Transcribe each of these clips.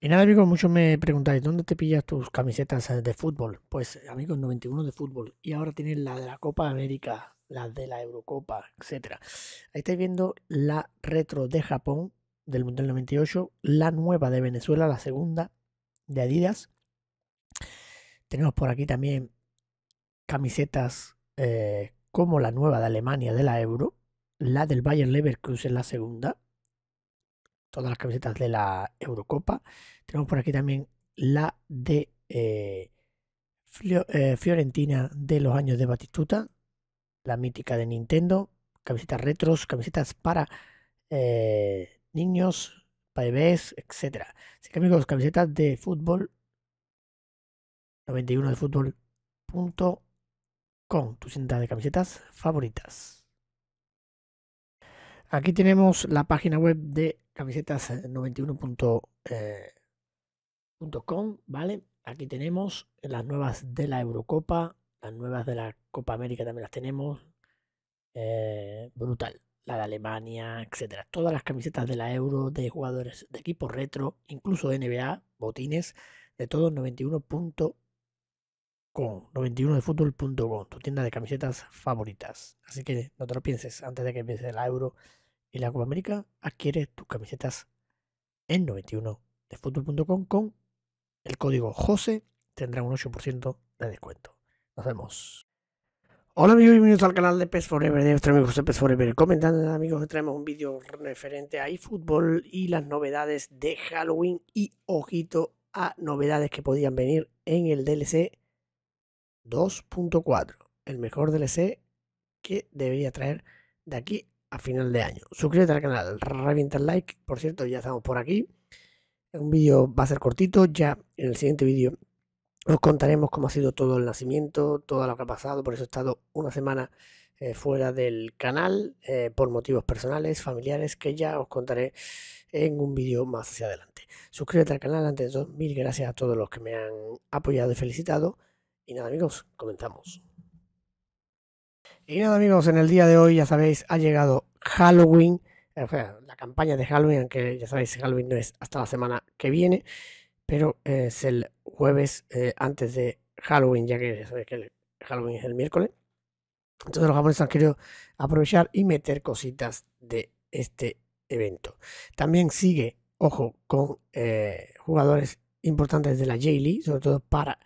Y nada, amigos, muchos me preguntáis, ¿dónde te pillas tus camisetas eh, de fútbol? Pues, amigos, 91 de fútbol. Y ahora tienes la de la Copa América, la de la Eurocopa, etc. Ahí estáis viendo la retro de Japón del Mundial 98, la nueva de Venezuela, la segunda de Adidas. Tenemos por aquí también camisetas eh, como la nueva de Alemania de la Euro, la del Bayern Leverkusen, la segunda, todas las camisetas de la Eurocopa. Tenemos por aquí también la de eh, eh, Fiorentina de los años de Batistuta, la mítica de Nintendo, camisetas retros, camisetas para eh, niños, bebés, etcétera Así que amigos, camisetas de fútbol 91 de fútbol.com, tu cinta de camisetas favoritas. Aquí tenemos la página web de camisetas91.com, eh, eh, ¿vale? Aquí tenemos las nuevas de la Eurocopa, las nuevas de la Copa América también las tenemos. Eh, brutal. La de Alemania, etcétera. Todas las camisetas de la Euro, de jugadores de equipo retro, incluso de NBA, botines, de todo 91.com, 91 fútbol.com. tu tienda de camisetas favoritas. Así que no te lo pienses antes de que empiece la Euro y la Copa América, adquiere tus camisetas en 91 de fútbol.com con el código JOSE, tendrá un 8% de descuento. Nos vemos. Hola amigos, bienvenidos al canal de PES Forever, de nuestro amigo José PES Forever. Comentando amigos traemos un vídeo referente a eFootball y las novedades de Halloween y ojito a novedades que podían venir en el DLC 2.4, el mejor DLC que debería traer de aquí a final de año. Suscríbete al canal, revienta el like. Por cierto, ya estamos por aquí. Un vídeo va a ser cortito. Ya en el siguiente vídeo os contaremos cómo ha sido todo el nacimiento, todo lo que ha pasado. Por eso he estado una semana eh, fuera del canal eh, por motivos personales, familiares, que ya os contaré en un vídeo más hacia adelante. Suscríbete al canal antes de eso, Mil gracias a todos los que me han apoyado y felicitado. Y nada amigos, comenzamos. Y nada amigos, en el día de hoy ya sabéis, ha llegado Halloween, la campaña de Halloween, aunque ya sabéis, Halloween no es hasta la semana que viene, pero eh, es el jueves eh, antes de Halloween, ya que ya sabéis que Halloween es el miércoles. Entonces los japoneses han querido aprovechar y meter cositas de este evento. También sigue, ojo, con eh, jugadores importantes de la j sobre todo para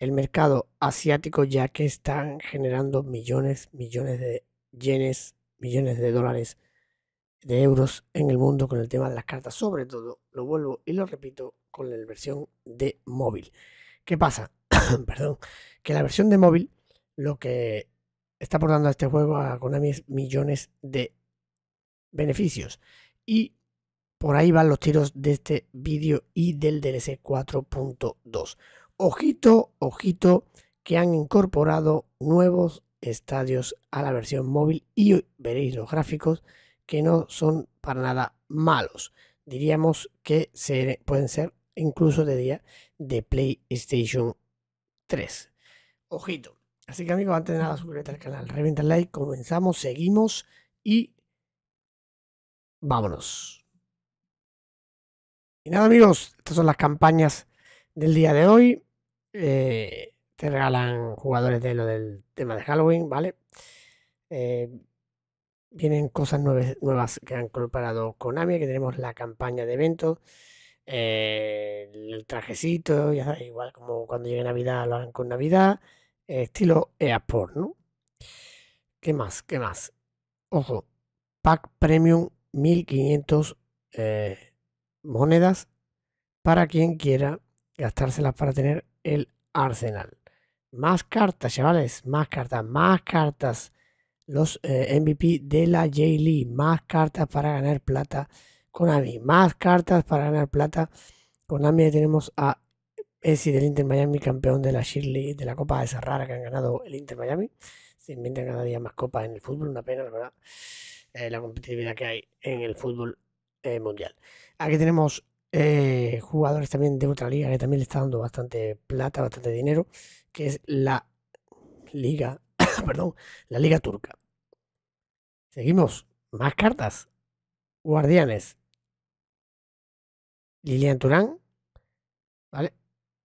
el mercado asiático ya que están generando millones, millones de yenes, millones de dólares, de euros en el mundo con el tema de las cartas, sobre todo, lo vuelvo y lo repito, con la versión de móvil. ¿Qué pasa? Perdón, que la versión de móvil lo que está aportando a este juego a Konami es millones de beneficios. Y por ahí van los tiros de este vídeo y del DLC 4.2. Ojito, ojito, que han incorporado nuevos estadios a la versión móvil y veréis los gráficos que no son para nada malos. Diríamos que pueden ser incluso de día de PlayStation 3. Ojito. Así que amigos, antes de nada, suscríbete al canal, revienta el like, comenzamos, seguimos y vámonos. Y nada amigos, estas son las campañas del día de hoy. Eh, te regalan jugadores de lo del tema de Halloween, ¿vale? Eh, vienen cosas nuevas que han con AMIA. que tenemos la campaña de eventos, eh, el trajecito, ya igual como cuando llegue Navidad lo hagan con Navidad, estilo EA ¿no? ¿Qué más? ¿Qué más? Ojo, pack premium 1500 monedas para quien quiera gastárselas para tener el Arsenal. Más cartas, chavales, más cartas, más cartas. Los eh, MVP de la J-League, más cartas para ganar plata. con Konami, más cartas para ganar plata. con ya tenemos a Messi del Inter Miami, campeón de la Shirley, de la Copa de esa que han ganado el Inter Miami. Se inventan cada día más copas en el fútbol, una pena, la verdad, eh, la competitividad que hay en el fútbol eh, mundial. Aquí tenemos eh, jugadores también de otra liga que también le está dando bastante plata, bastante dinero, que es la liga, perdón, la liga turca. Seguimos, más cartas. Guardianes. Lilian Turán, ¿vale?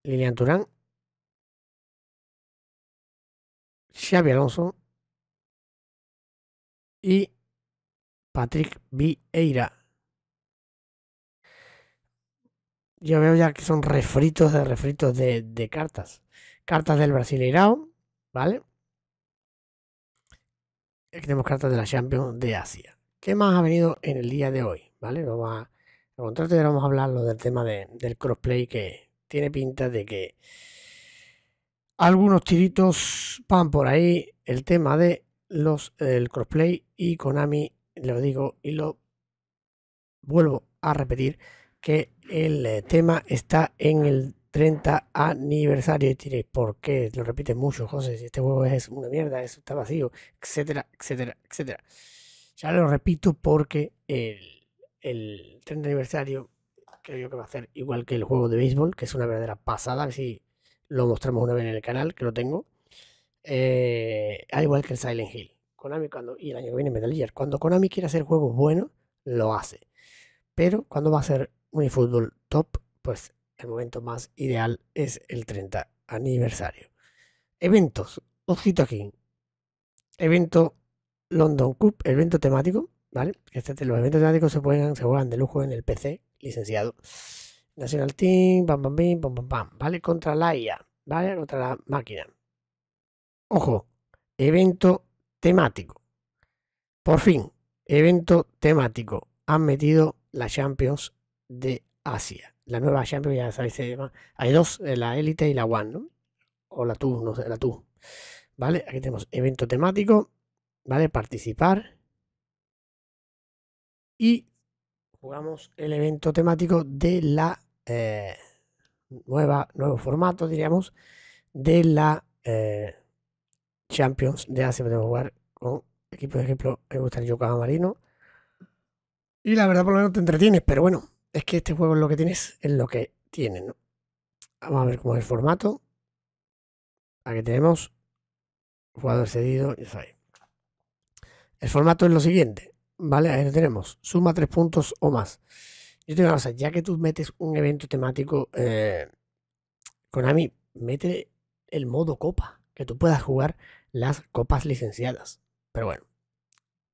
Lilian Turán. Xavi Alonso y Patrick Vieira. yo veo ya que son refritos de refritos de, cartas. Cartas del Brasileirao, ¿vale? Aquí tenemos cartas de la Champions de Asia. ¿Qué más ha venido en el día de hoy? ¿Vale? Vamos a, encontrarte. vamos a hablar del tema de, del crossplay que tiene pinta de que algunos tiritos van por ahí. El tema de los el crossplay y Konami, lo digo y lo vuelvo a repetir que el eh, tema está en el 30 aniversario. Y diréis, ¿por qué? Lo repite mucho, José. Si este juego es una mierda, eso está vacío, etcétera, etcétera, etcétera. Ya lo repito porque el, 30 aniversario creo yo que va a ser igual que el juego de béisbol, que es una verdadera pasada. si lo mostramos una vez en el canal, que lo tengo. Eh, al igual que el Silent Hill. Konami cuando, y el año que viene Metal Gear. Cuando Konami quiere hacer juegos buenos, lo hace. Pero cuando va a ser Unifútbol Top, pues el momento más ideal es el 30 aniversario. Eventos, ojito aquí. Evento London Cup, evento temático, ¿vale? Este, los eventos temáticos se juegan, de lujo en el PC, licenciado. Nacional Team, bam, bam, pam, pam, pam, pam, ¿vale? Contra la IA, ¿vale? Contra la máquina. Ojo, evento temático. Por fin, evento temático. Han metido la Champions de Asia. La nueva Champions, ya sabéis, se llama. Hay dos, eh, la Elite y la One, O la Two no sé, la TU. ¿Vale? Aquí tenemos evento temático, ¿vale? Participar. Y jugamos el evento temático de la eh, nueva, nuevo formato, diríamos, de la eh, Champions de Asia. Podemos jugar con equipo por ejemplo, me gusta el Yokohama Marino. Y la verdad, por lo menos te entretienes, pero bueno, es que este juego es lo que tienes, es lo que tiene, ¿no? Vamos a ver cómo es el formato. Aquí tenemos jugador cedido, El formato es lo siguiente, ¿vale? Ahí lo tenemos, suma tres puntos o más. Yo te digo una ya que tú metes un evento temático, eh, Konami, mete el modo copa, que tú puedas jugar las copas licenciadas. Pero bueno,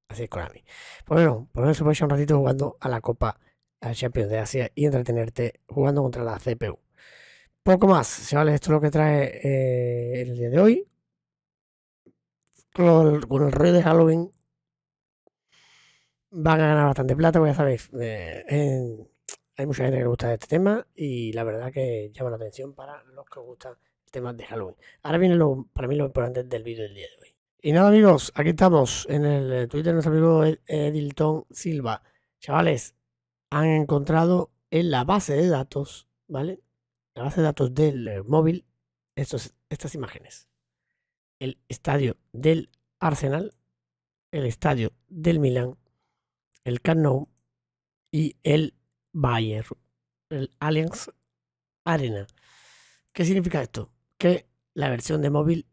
así es Konami. Por pues bueno, por eso puede un ratito jugando a la copa al Champions de Asia y entretenerte jugando contra la CPU. Poco más, chavales, esto es lo que trae eh, el día de hoy. Con el, rollo de Halloween van a ganar bastante plata, pues ya sabéis, eh, hay mucha gente que le gusta este tema y la verdad que llama la atención para los que gustan el tema de Halloween. Ahora viene lo, para mí lo importante del vídeo del día de hoy. Y nada amigos, aquí estamos en el eh, Twitter de nuestro amigo Edilton Silva. Chavales, han encontrado en la base de datos, ¿vale? La base de datos del móvil, estos, estas imágenes. El estadio del Arsenal, el estadio del Milan, el Cannon y el Bayern, el Allianz Arena. ¿Qué significa esto? Que la versión de móvil,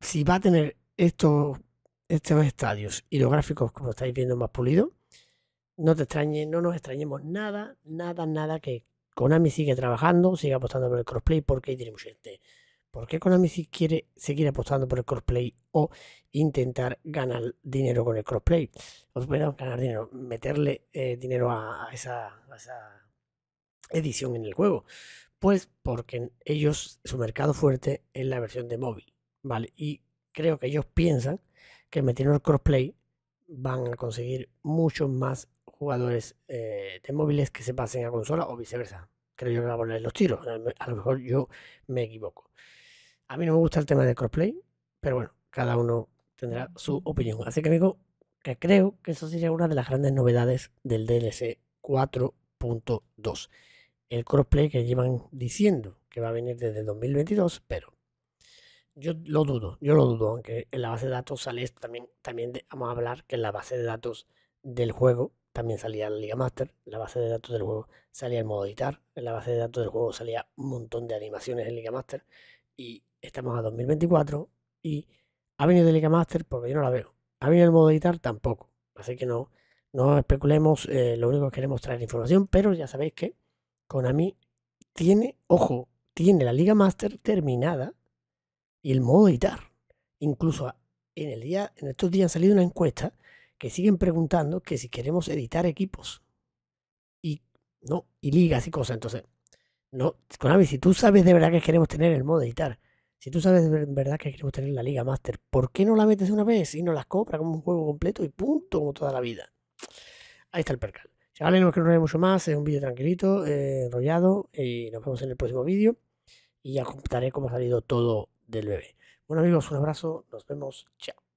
si va a tener estos, estos estadios y los gráficos, como estáis viendo, más pulido no te extrañe, no nos extrañemos nada, nada, nada que Konami sigue trabajando, sigue apostando por el crossplay, porque tenemos gente, ¿por qué Konami si quiere seguir apostando por el crossplay o intentar ganar dinero con el crossplay? o bueno, ganar dinero, meterle eh, dinero a, esa, edición en el juego. Pues porque ellos, su mercado fuerte es la versión de móvil, ¿vale? Y creo que ellos piensan que metiendo el crossplay van a conseguir mucho más jugadores eh, de móviles que se pasen a consola o viceversa. Creo yo que va a poner los tiros. A lo mejor yo me equivoco. A mí no me gusta el tema del crossplay, pero bueno, cada uno tendrá su opinión. Así que digo que creo que eso sería una de las grandes novedades del DLC 4.2. El crossplay que llevan diciendo que va a venir desde 2022, pero yo lo dudo, yo lo dudo, aunque en la base de datos sale también, también vamos a hablar que en la base de datos del juego también salía la Liga Master, la base de datos del juego, salía el modo editar, en la base de datos del juego salía un montón de animaciones en Liga Master y estamos a 2024 y ha venido de Liga Master porque yo no la veo, ha venido el modo editar tampoco, así que no, no especulemos, eh, lo único que queremos traer información, pero ya sabéis que Konami tiene, ojo, tiene la Liga Master terminada y el modo editar. Incluso en, el día, en estos días han salido una encuesta que siguen preguntando que si queremos editar equipos y no y ligas y cosas. Entonces, no, Konami, si tú sabes de verdad que queremos tener el modo de editar, si tú sabes de verdad que queremos tener la Liga Master, ¿por qué no la metes una vez y no las compra como un juego completo y punto, como toda la vida? Ahí está el percal. Chavales, no ve mucho más, es un vídeo tranquilito, eh, enrollado, y nos vemos en el próximo vídeo y ya contaré cómo ha salido todo del bebé. Bueno amigos, un abrazo, nos vemos, chao.